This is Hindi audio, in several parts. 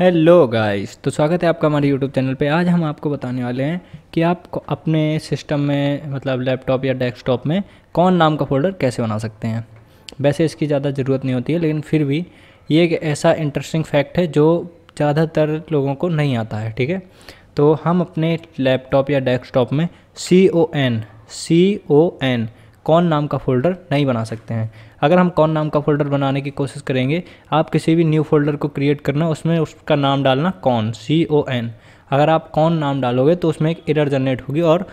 हेलो गाइस तो स्वागत है आपका हमारे यूट्यूब चैनल पे आज हम आपको बताने वाले हैं कि आप अपने सिस्टम में मतलब लैपटॉप या डेस्कटॉप में कौन नाम का फोल्डर कैसे बना सकते हैं वैसे इसकी ज़्यादा ज़रूरत नहीं होती है लेकिन फिर भी ये एक ऐसा इंटरेस्टिंग फैक्ट है जो ज़्यादातर लोगों को नहीं आता है ठीक है तो हम अपने लैपटॉप या डेस्कटॉप में सी O N C O N कौन नाम का फ़ोल्डर नहीं बना सकते हैं अगर हम कौन नाम का फ़ोल्डर बनाने की कोशिश करेंगे आप किसी भी न्यू फोल्डर को क्रिएट करना उसमें उसका नाम डालना कौन सी ओ एन अगर आप कौन नाम डालोगे तो उसमें एक इरर जनरेट होगी और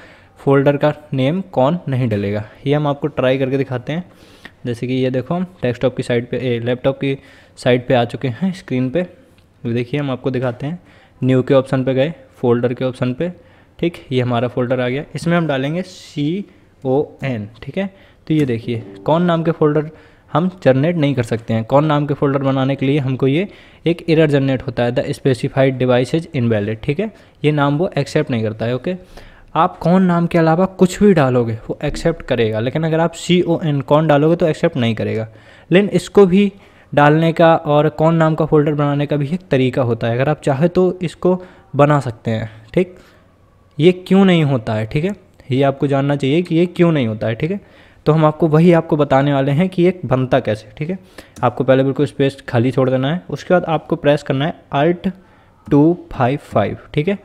फोल्डर का नेम कौन नहीं डलेगा ये हम आपको ट्राई करके दिखाते हैं जैसे कि ये देखो हम डेस्कटॉप की साइड पे लैपटॉप की साइड पे आ चुके हैं स्क्रीन पे देखिए हम आपको दिखाते हैं न्यू के ऑप्शन पे गए फोल्डर के ऑप्शन पे ठीक ये हमारा फोल्डर आ गया इसमें हम डालेंगे सी ओ एन ठीक है तो ये देखिए कौन नाम के फोल्डर हम जनरेट नहीं कर सकते हैं कौन नाम के फोल्डर बनाने के लिए हमको ये एक एरर जनरेट होता है the specified device is invalid ठीक है ये नाम वो एक्सेप्ट नहीं करता है ओके आप कौन नाम के अलावा कुछ भी डालोगे वो एक्सेप्ट करेगा लेकिन अगर आप सी ओ एन कौन डालोगे तो एक्सेप्ट नहीं करेगा लेकिन इसको भी डालने का और कौन नाम का फोल्डर बनाने का भी एक तरीका होता है अगर आप चाहे तो इसको बना सकते हैं ठीक ये क्यों नहीं होता है ठीक है ये आपको जानना चाहिए कि ये क्यों नहीं होता है ठीक है तो हम आपको वही आपको बताने वाले हैं कि ये बनता कैसे ठीक है आपको पहले बिल्कुल स्पेस खाली छोड़ देना है उसके बाद आपको प्रेस करना है अल्ट टू फाइव फाइव ठीक है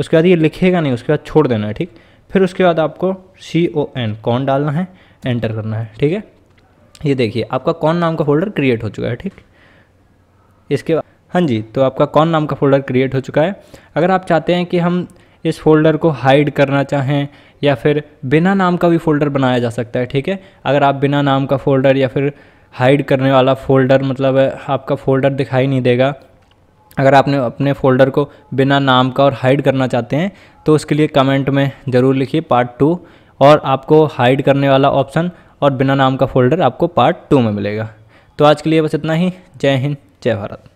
उसके बाद ये लिखेगा नहीं उसके बाद छोड़ देना है ठीक फिर उसके बाद आपको सी ओ एन कौन डालना है एंटर करना है ठीक है ये देखिए आपका कौन नाम का फोल्डर क्रिएट हो चुका है ठीक इसके बाद हाँ जी तो आपका कौन नाम का फोल्डर क्रिएट हो चुका है अगर आप चाहते हैं कि हम इस फोल्डर को हाइड करना चाहें या फिर बिना नाम का भी फ़ोल्डर बनाया जा सकता है ठीक है अगर आप बिना नाम का फ़ोल्डर या फिर हाइड करने वाला फ़ोल्डर मतलब आपका फ़ोल्डर दिखाई नहीं देगा अगर आपने अपने फ़ोल्डर को बिना नाम का और हाइड करना चाहते हैं तो उसके लिए कमेंट में ज़रूर लिखिए पार्ट टू और आपको हाइड करने वाला ऑप्शन और बिना नाम का फ़ोल्डर आपको पार्ट टू में मिलेगा तो आज के लिए बस इतना ही जय हिंद जय भारत